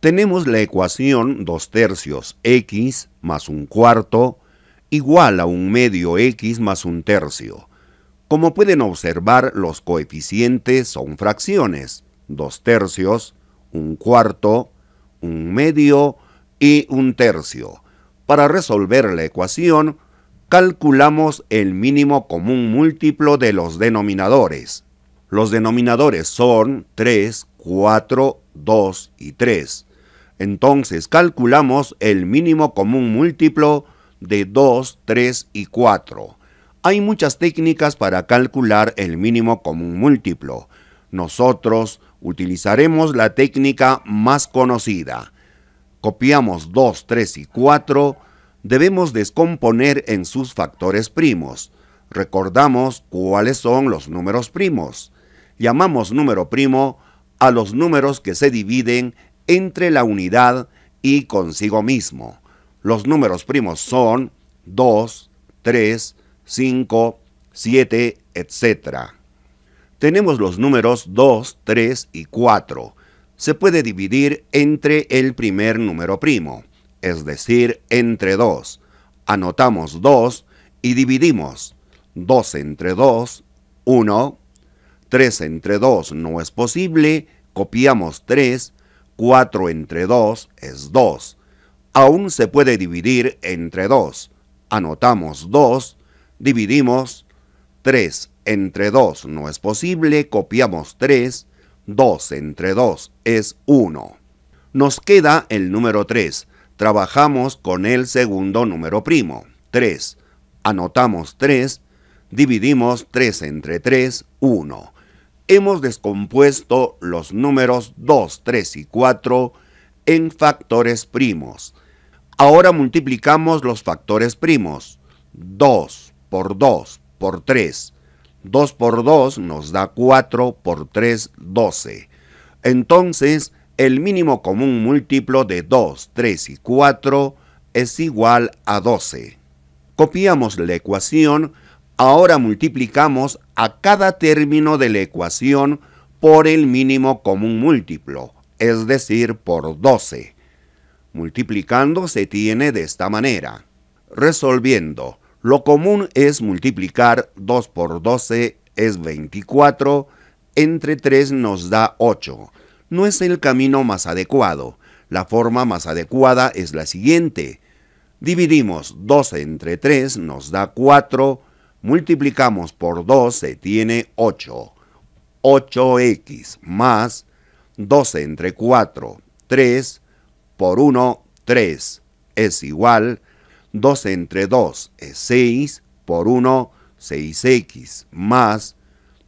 tenemos la ecuación 2 tercios x más un cuarto igual a un medio x más un tercio. Como pueden observar, los coeficientes son fracciones, 2 tercios, un cuarto, un medio y un tercio. Para resolver la ecuación, calculamos el mínimo común múltiplo de los denominadores. Los denominadores son 3, 4, 2 y 3. Entonces calculamos el mínimo común múltiplo de 2, 3 y 4. Hay muchas técnicas para calcular el mínimo común múltiplo. Nosotros utilizaremos la técnica más conocida. Copiamos 2, 3 y 4. Debemos descomponer en sus factores primos. Recordamos cuáles son los números primos. Llamamos número primo a los números que se dividen en entre la unidad y consigo mismo. Los números primos son 2, 3, 5, 7, etc. Tenemos los números 2, 3 y 4. Se puede dividir entre el primer número primo, es decir, entre 2. Anotamos 2 y dividimos. 2 entre 2, 1. 3 entre 2 no es posible, copiamos 3 4 entre 2 es 2. Aún se puede dividir entre 2. Anotamos 2, dividimos 3 entre 2 no es posible, copiamos 3, 2 entre 2 es 1. Nos queda el número 3. Trabajamos con el segundo número primo, 3. Anotamos 3, dividimos 3 entre 3, 1 hemos descompuesto los números 2, 3 y 4 en factores primos. Ahora multiplicamos los factores primos. 2 por 2 por 3. 2 por 2 nos da 4 por 3, 12. Entonces, el mínimo común múltiplo de 2, 3 y 4 es igual a 12. Copiamos la ecuación Ahora multiplicamos a cada término de la ecuación por el mínimo común múltiplo, es decir, por 12. Multiplicando se tiene de esta manera. Resolviendo, lo común es multiplicar 2 por 12 es 24, entre 3 nos da 8. No es el camino más adecuado. La forma más adecuada es la siguiente. Dividimos 12 entre 3 nos da 4, multiplicamos por 2 se tiene 8. 8x más 12 entre 4, 3 por 1, 3 es igual 12 entre 2 es 6 por 1, 6x más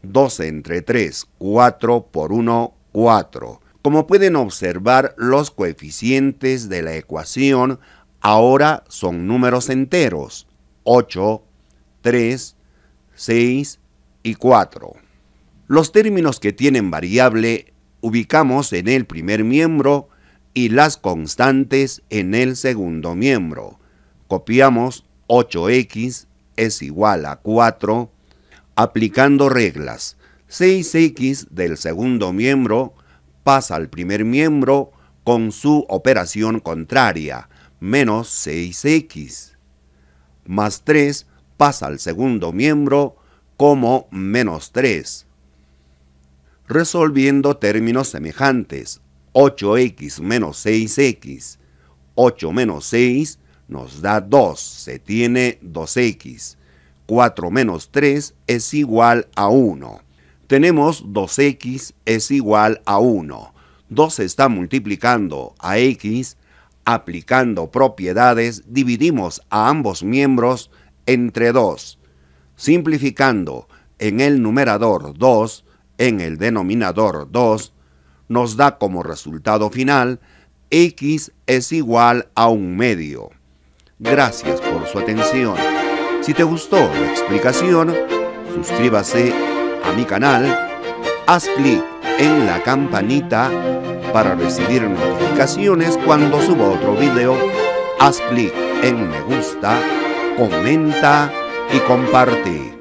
12 entre 3, 4 por 1, 4. Como pueden observar, los coeficientes de la ecuación ahora son números enteros. 8, 3, 6 y 4. Los términos que tienen variable ubicamos en el primer miembro y las constantes en el segundo miembro. Copiamos 8x es igual a 4 aplicando reglas. 6x del segundo miembro pasa al primer miembro con su operación contraria, menos 6x, más 3 pasa al segundo miembro como menos 3. Resolviendo términos semejantes, 8x menos 6x, 8 menos 6 nos da 2, se tiene 2x. 4 menos 3 es igual a 1. Tenemos 2x es igual a 1. 2 se está multiplicando a x. Aplicando propiedades, dividimos a ambos miembros entre 2, simplificando en el numerador 2, en el denominador 2, nos da como resultado final x es igual a un medio. Gracias por su atención. Si te gustó la explicación, suscríbase a mi canal, haz clic en la campanita para recibir notificaciones cuando suba otro video, haz clic en me gusta comenta y comparte.